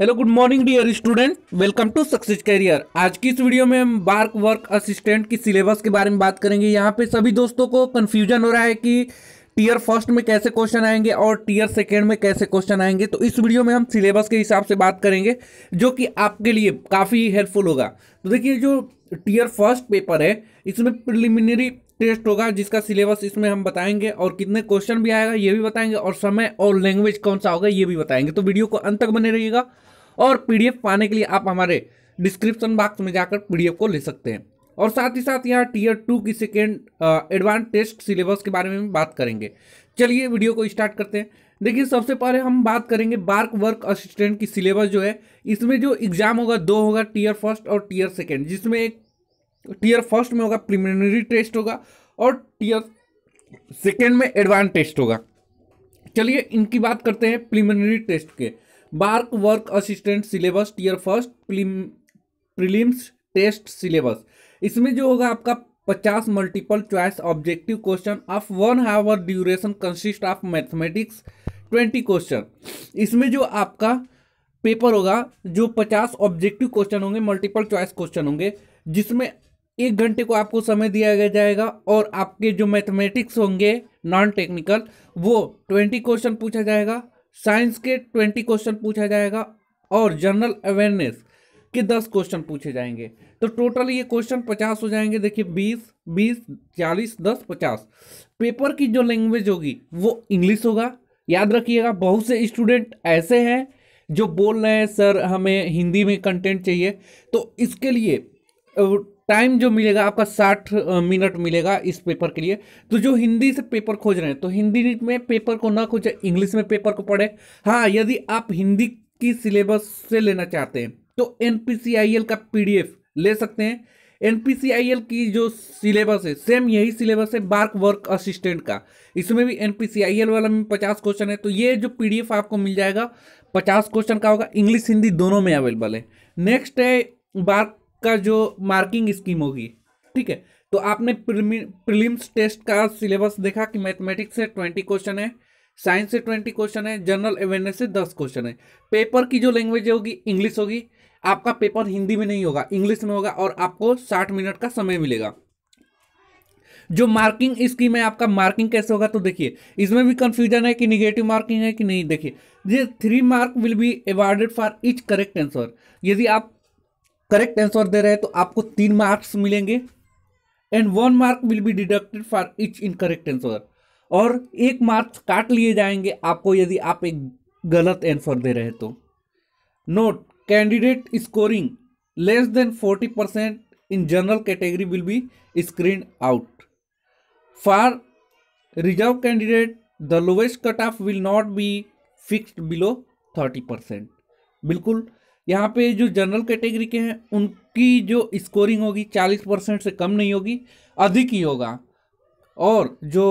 hello good morning dear student welcome to success career आज की इस वीडियो में हम बार्क वर्क असिस्टेंट की सिलेबस के बारे में बात करेंगे यहाँ पे सभी दोस्तों को कन्फ्यूजन हो रहा है कि टीयर फर्स्ट में कैसे क्वेश्चन आएंगे और टीयर सेकेंड में कैसे क्वेश्चन आएंगे तो इस वीडियो में हम सिलेबस के हिसाब से बात करेंगे जो कि आपके लिए काफ़ी हेल्पफुल होगा तो देखिए जो टीयर फर्स्ट पेपर है इसमें प्रिलिमिनरी टेस्ट होगा जिसका सिलेबस इसमें हम बताएंगे और कितने क्वेश्चन भी आएगा ये भी बताएंगे और समय और लैंग्वेज कौन सा होगा ये भी बताएंगे तो वीडियो को अंत तक बने रहिएगा और पीडीएफ पाने के लिए आप हमारे डिस्क्रिप्शन बॉक्स में जाकर पीडीएफ को ले सकते हैं और साथ ही साथ यहाँ टीयर टू की सेकेंड एडवांस टेस्ट सिलेबस के बारे में बात करेंगे चलिए वीडियो को स्टार्ट करते हैं देखिए सबसे पहले हम बात करेंगे बार्क वर्क असिस्टेंट की सिलेबस जो है इसमें जो एग्ज़ाम होगा दो होगा टीयर फर्स्ट और टीयर सेकेंड जिसमें एक टीयर फर्स्ट में होगा प्रिमिनरी टेस्ट होगा और टीयर सेकेंड में एडवांस टेस्ट होगा चलिए इनकी बात करते हैं प्रिमिनरी टेस्ट के BARC work assistant syllabus tier first prelims test syllabus इसमें जो होगा आपका 50 multiple choice objective question of one hour duration consist of mathematics 20 question इसमें जो आपका पेपर होगा जो 50 ऑब्जेक्टिव क्वेश्चन होंगे मल्टीपल चॉइस क्वेश्चन होंगे जिसमें एक घंटे को आपको समय दिया गया जाएगा और आपके जो मैथमेटिक्स होंगे नॉन टेक्निकल वो ट्वेंटी क्वेश्चन पूछा जाएगा साइंस के ट्वेंटी क्वेश्चन पूछा जाएगा और जनरल अवेयरनेस के दस क्वेश्चन पूछे जाएंगे तो टोटल ये क्वेश्चन पचास हो जाएंगे देखिए बीस बीस चालीस दस पचास पेपर की जो लैंग्वेज होगी वो इंग्लिश होगा याद रखिएगा बहुत से स्टूडेंट ऐसे हैं जो बोल रहे हैं सर हमें हिंदी में कंटेंट चाहिए तो इसके लिए टाइम जो मिलेगा आपका साठ मिनट मिलेगा इस पेपर के लिए तो जो हिंदी से पेपर खोज रहे हैं तो हिंदी में पेपर को ना खोजें इंग्लिश में पेपर को पढ़े हाँ यदि आप हिंदी की सिलेबस से लेना चाहते हैं तो एन का पी ले सकते हैं एन की जो सिलेबस है सेम यही सिलेबस है बार्क वर्क असिस्टेंट का इसमें भी एन वाला में पचास क्वेश्चन है तो ये जो पी आपको मिल जाएगा पचास क्वेश्चन का होगा इंग्लिश हिंदी दोनों में अवेलेबल है नेक्स्ट है बार्क का जो मार्किंग स्कीम होगी ठीक है तो आपने प्रीलिम्स टेस्ट का सिलेबस देखा कि मैथमेटिक्स से ट्वेंटी क्वेश्चन है साइंस से ट्वेंटी क्वेश्चन है जनरल अवेयरनेस से दस क्वेश्चन है पेपर की जो लैंग्वेज होगी इंग्लिश होगी आपका पेपर हिंदी में नहीं होगा इंग्लिश में होगा और आपको साठ मिनट का समय मिलेगा जो मार्किंग स्कीम है आपका मार्किंग कैसे होगा तो देखिए इसमें भी कंफ्यूजन है कि निगेटिव मार्किंग है कि नहीं देखिए ये three mark will be awarded for each correct answer यदि आप करेक्ट आंसर दे रहे हैं तो आपको तीन मार्क्स मिलेंगे and one mark will be deducted for each incorrect answer और एक मार्क्स काट लिए जाएंगे आपको यदि आप एक गलत आंसर दे रहे तो note candidate scoring less than forty percent in general category will be screen out for reserve candidate the lowest cut off will not be fixed below thirty percent बिल्कुल यहाँ पे जो जनरल कैटेगरी के हैं उनकी जो स्कोरिंग होगी चालीस परसेंट से कम नहीं होगी अधिक ही होगा और जो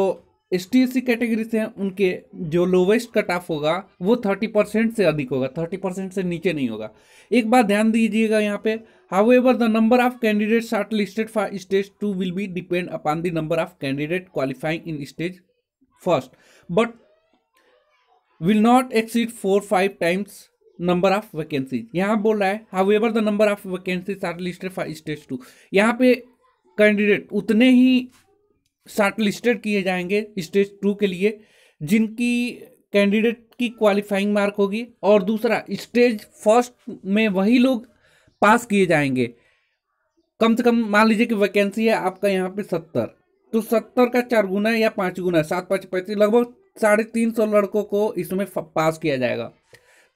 S T S C category से हैं उनके जो लोवेस्ट कट ऑफ होगा वो थर्टी परसेंट से अधिक होगा थर्टी परसेंट से नीचे नहीं होगा एक बात ध्यान दीजिएगा यहाँ पे however the number of candidate shortlisted for stage two will be depend upon the number of candidate qualifying in stage first but will not exceed four five times number of vacancies यहाँ बोल रहा है however the number of vacancies are listed for stage two यहाँ पे candidate उतने ही short listed किए जाएंगे stage two के लिए जिनकी कैंडिडेट की क्वालिफाइंग मार्क होगी और दूसरा स्टेज फर्स्ट में वही लोग पास किए जाएंगे कम से कम मान लीजिए कि वैकेंसी है आपका यहाँ पे सत्तर तो सत्तर का चार गुना या पाँच गुना सात पाँच पैंतीस लगभग साढ़े तीन सौ लड़कों को इसमें पास किया जाएगा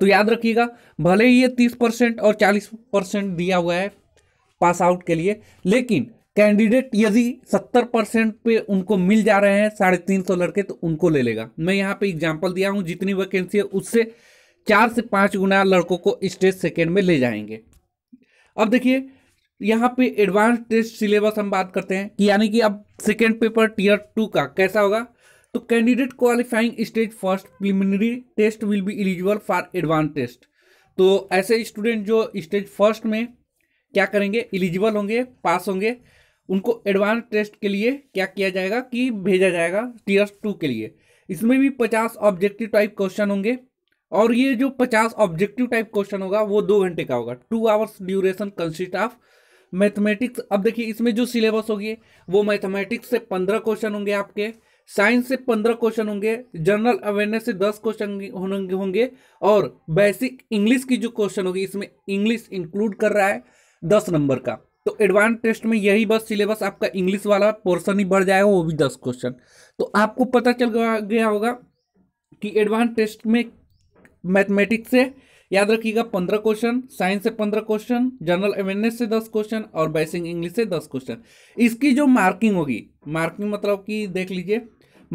तो याद रखिएगा भले ही ये तीस परसेंट और चालीस परसेंट दिया हुआ है पास आउट के लिए लेकिन कैंडिडेट यदि सत्तर परसेंट पे उनको मिल जा रहे हैं साढ़े तीन सौ लड़के तो उनको ले लेगा मैं यहाँ पे एग्जाम्पल दिया हूँ जितनी वैकेंसी है उससे चार से पाँच गुना लड़कों को स्टेज सेकेंड में ले जाएंगे अब देखिए यहाँ पे एडवांस टेस्ट सिलेबस हम बात करते हैं कि यानी कि अब सेकेंड पेपर टीयर टू का कैसा होगा तो candidate qualifying stage first preliminary test will be eligible for advance test तो ऐसे स्टूडेंट जो स्टेज फर्स्ट में क्या करेंगे एलिजिबल होंगे पास होंगे उनको एडवांस टेस्ट के लिए क्या किया जाएगा कि भेजा जाएगा टीयर्स टू के लिए इसमें भी पचास ऑब्जेक्टिव टाइप क्वेश्चन होंगे और ये जो पचास ऑब्जेक्टिव टाइप क्वेश्चन होगा वो दो घंटे का होगा two hours duration consist of mathematics अब देखिए इसमें जो सिलेबस होगी वो मैथमेटिक्स से पंद्रह क्वेश्चन होंगे आपके साइंस से पंद्रह क्वेश्चन होंगे जनरल अवेयरनेस से दस क्वेश्चन होंगे और बेसिक इंग्लिश की जो क्वेश्चन होगी इसमें इंग्लिश इंक्लूड कर रहा है दस नंबर का तो एडवांस टेस्ट में यही बस सिलेबस आपका इंग्लिश वाला पोर्सन ही बढ़ जाएगा वो भी दस क्वेश्चन तो आपको पता चल गया होगा कि एडवांस टेस्ट में मैथमेटिक्स से याद रखिएगा पंद्रह क्वेश्चन साइंस से पंद्रह क्वेश्चन जनरल अवेयरनेस से दस क्वेश्चन और बेसिक इंग्लिश से दस क्वेश्चन इसकी जो मार्किंग होगी मार्किंग मतलब कि देख लीजिए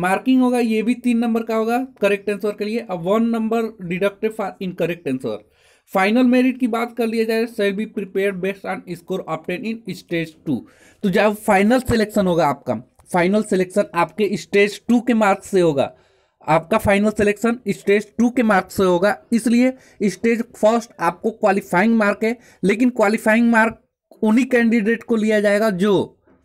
मार्किंग होगा ये भी तीन नंबर का होगा करेक्ट आंसर के लिए अब one number deducted for incorrect answer final merit की बात कर लिया जाए shall be prepare based on score obtain in stage two तो जब फाइनल सिलेक्शन होगा आपका फाइनल सिलेक्शन आपके स्टेज टू के मार्क्स से होगा आपका फाइनल सिलेक्शन स्टेज टू के मार्क्स से होगा इसलिए स्टेज फर्स्ट आपको क्वालिफाइंग मार्क है लेकिन क्वालिफाइंग मार्क उन्हीं कैंडिडेट को लिया जाएगा जो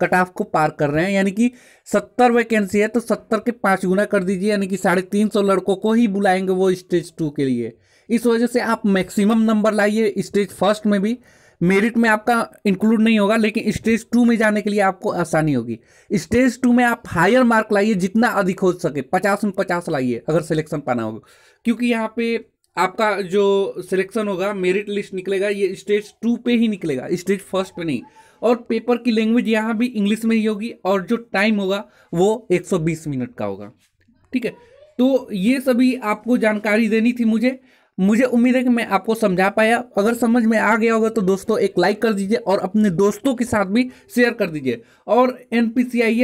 कट ऑफ को पार कर रहे हैं यानी कि सत्तर वैकेंसी है तो सत्तर के पाँच गुना कर दीजिए यानी कि साढ़े तीन सौ लड़कों को ही बुलाएंगे वो स्टेज टू के लिए इस वजह से आप मैक्सिमम नंबर लाइए स्टेज फर्स्ट में भी मेरिट में आपका इंक्लूड नहीं होगा लेकिन स्टेज टू में जाने के लिए आपको आसानी होगी स्टेज टू में आप हायर मार्क लाइए जितना अधिक हो सके पचास में पचास लाइए अगर सिलेक्शन पाना होगा क्योंकि यहाँ पे आपका जो सिलेक्शन होगा मेरिट लिस्ट निकलेगा ये स्टेज टू पे ही निकलेगा स्टेज फर्स्ट पे नहीं और पेपर की लैंग्वेज यहाँ भी इंग्लिश में ही होगी और जो टाइम होगा वो 120 मिनट का होगा ठीक है तो ये सभी आपको जानकारी देनी थी मुझे मुझे उम्मीद है कि मैं आपको समझा पाया अगर समझ में आ गया होगा तो दोस्तों एक लाइक कर दीजिए और अपने दोस्तों के साथ भी शेयर कर दीजिए और एन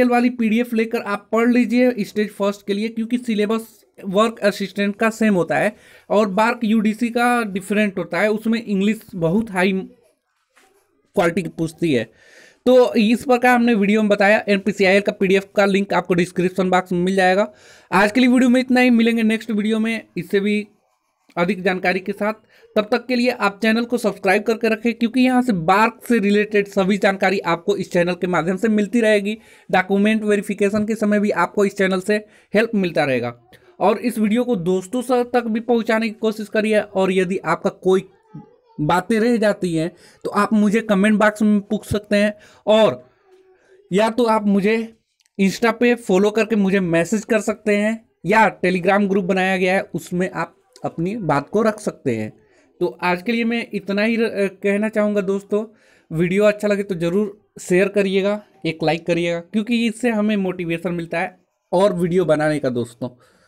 e वाली पी लेकर आप पढ़ लीजिए स्टेज फर्स्ट के लिए क्योंकि सिलेबस वर्क असिस्टेंट का सेम होता है और बार्क यू का डिफरेंट होता है उसमें इंग्लिश बहुत हाई क्वालिटी की पूछती है तो इस प्रकार हमने वीडियो में बताया एन e का पीडीएफ का लिंक आपको डिस्क्रिप्शन बॉक्स में मिल जाएगा आज के लिए वीडियो में इतना ही मिलेंगे नेक्स्ट वीडियो में इससे भी अधिक जानकारी के साथ तब तक के लिए आप चैनल को सब्सक्राइब करके रखें क्योंकि यहाँ से बार्क से रिलेटेड सभी जानकारी आपको इस चैनल के माध्यम से मिलती रहेगी डॉक्यूमेंट वेरिफिकेशन के समय भी आपको इस चैनल से हेल्प मिलता रहेगा और इस वीडियो को दोस्तों तक भी पहुँचाने की कोशिश करिए और यदि आपका कोई बातें रह जाती हैं तो आप मुझे कमेंट बॉक्स में पूछ सकते हैं और या तो आप मुझे इंस्टा पे फॉलो करके मुझे मैसेज कर सकते हैं या टेलीग्राम ग्रुप बनाया गया है उसमें आप अपनी बात को रख सकते हैं तो आज के लिए मैं इतना ही कहना चाहूँगा दोस्तों वीडियो अच्छा लगे तो ज़रूर शेयर करिएगा एक लाइक करिएगा क्योंकि इससे हमें मोटिवेशन मिलता है और वीडियो बनाने का दोस्तों